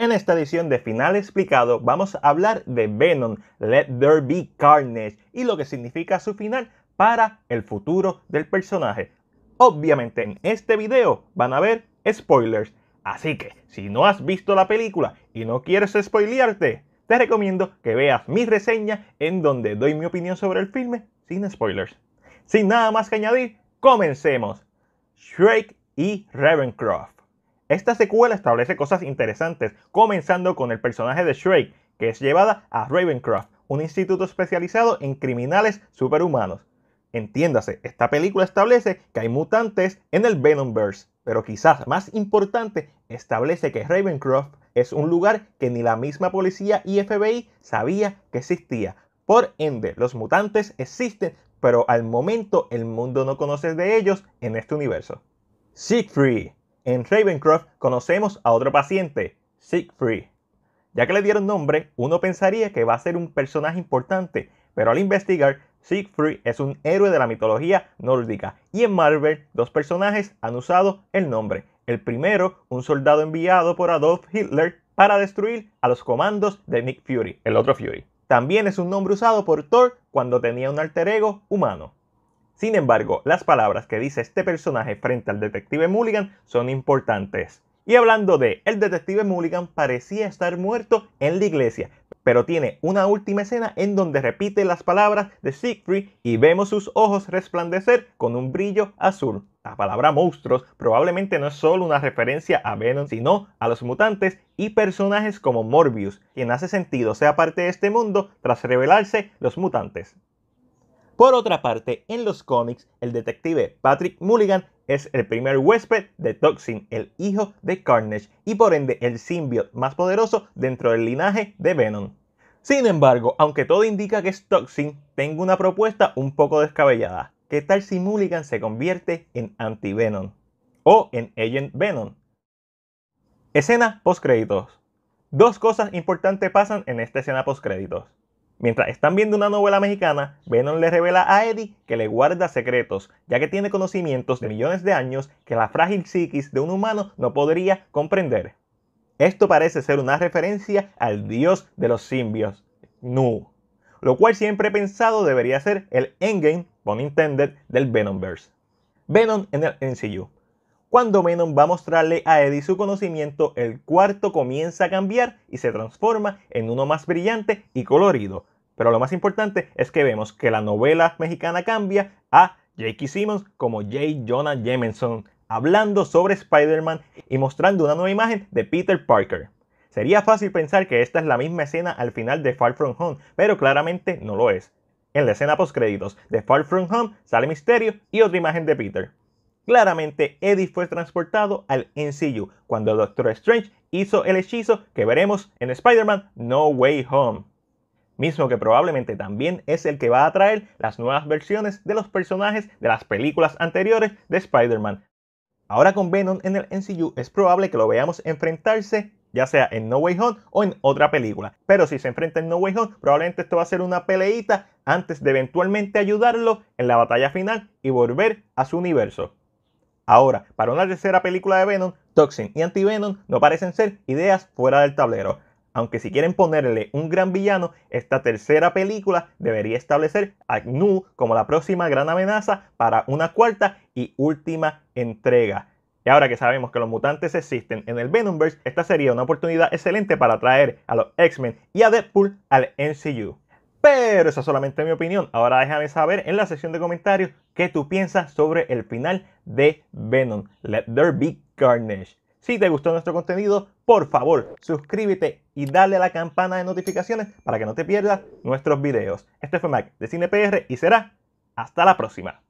En esta edición de Final Explicado vamos a hablar de Venom, Let There Be Carnage y lo que significa su final para el futuro del personaje. Obviamente en este video van a ver spoilers, así que si no has visto la película y no quieres spoilearte, te recomiendo que veas mi reseña en donde doy mi opinión sobre el filme sin spoilers. Sin nada más que añadir, comencemos. Shrek y Ravencroft. Esta secuela establece cosas interesantes, comenzando con el personaje de Shrek, que es llevada a Ravencroft, un instituto especializado en criminales superhumanos. Entiéndase, esta película establece que hay mutantes en el Venomverse, pero quizás más importante, establece que Ravencroft es un lugar que ni la misma policía y FBI sabía que existía. Por ende, los mutantes existen, pero al momento el mundo no conoce de ellos en este universo. Siegfried en Ravencroft conocemos a otro paciente, Siegfried. Ya que le dieron nombre, uno pensaría que va a ser un personaje importante, pero al investigar, Siegfried es un héroe de la mitología nórdica y en Marvel dos personajes han usado el nombre. El primero, un soldado enviado por Adolf Hitler para destruir a los comandos de Nick Fury, el otro Fury. También es un nombre usado por Thor cuando tenía un alter ego humano. Sin embargo, las palabras que dice este personaje frente al detective Mulligan son importantes. Y hablando de, el detective Mulligan parecía estar muerto en la iglesia, pero tiene una última escena en donde repite las palabras de Siegfried y vemos sus ojos resplandecer con un brillo azul. La palabra monstruos probablemente no es solo una referencia a Venom, sino a los mutantes y personajes como Morbius, quien hace sentido sea parte de este mundo tras revelarse los mutantes. Por otra parte, en los cómics, el detective Patrick Mulligan es el primer huésped de Toxin, el hijo de Carnage, y por ende el simbionte más poderoso dentro del linaje de Venom. Sin embargo, aunque todo indica que es Toxin, tengo una propuesta un poco descabellada. ¿Qué tal si Mulligan se convierte en Anti-Venom? O en Agent Venom. Escena post-créditos. Dos cosas importantes pasan en esta escena post-créditos. Mientras están viendo una novela mexicana, Venom le revela a Eddie que le guarda secretos, ya que tiene conocimientos de millones de años que la frágil psiquis de un humano no podría comprender. Esto parece ser una referencia al dios de los simbios, Nu, lo cual siempre he pensado debería ser el endgame, pun intended, del Venomverse. Venom en el NCU. Cuando Menon va a mostrarle a Eddie su conocimiento, el cuarto comienza a cambiar y se transforma en uno más brillante y colorido. Pero lo más importante es que vemos que la novela mexicana cambia a J.K. Simmons como J. Jonah Jameson, hablando sobre Spider-Man y mostrando una nueva imagen de Peter Parker. Sería fácil pensar que esta es la misma escena al final de Far From Home, pero claramente no lo es. En la escena post de Far From Home sale Misterio y otra imagen de Peter. Claramente, Eddie fue transportado al NCU cuando Doctor Strange hizo el hechizo que veremos en Spider-Man No Way Home mismo que probablemente también es el que va a traer las nuevas versiones de los personajes de las películas anteriores de Spider-Man. Ahora con Venom en el NCU es probable que lo veamos enfrentarse ya sea en No Way Home o en otra película. Pero si se enfrenta en No Way Home, probablemente esto va a ser una peleita antes de eventualmente ayudarlo en la batalla final y volver a su universo. Ahora, para una tercera película de Venom, Toxin y Anti-Venom no parecen ser ideas fuera del tablero. Aunque si quieren ponerle un gran villano, esta tercera película debería establecer a Gnu como la próxima gran amenaza para una cuarta y última entrega. Y ahora que sabemos que los mutantes existen en el Venomverse, esta sería una oportunidad excelente para traer a los X-Men y a Deadpool al MCU. Pero esa es solamente mi opinión. Ahora déjame saber en la sección de comentarios qué tú piensas sobre el final de Venom. Let there be carnage. Si te gustó nuestro contenido, por favor, suscríbete y dale a la campana de notificaciones para que no te pierdas nuestros videos. Este fue Mac de CinePR y será hasta la próxima.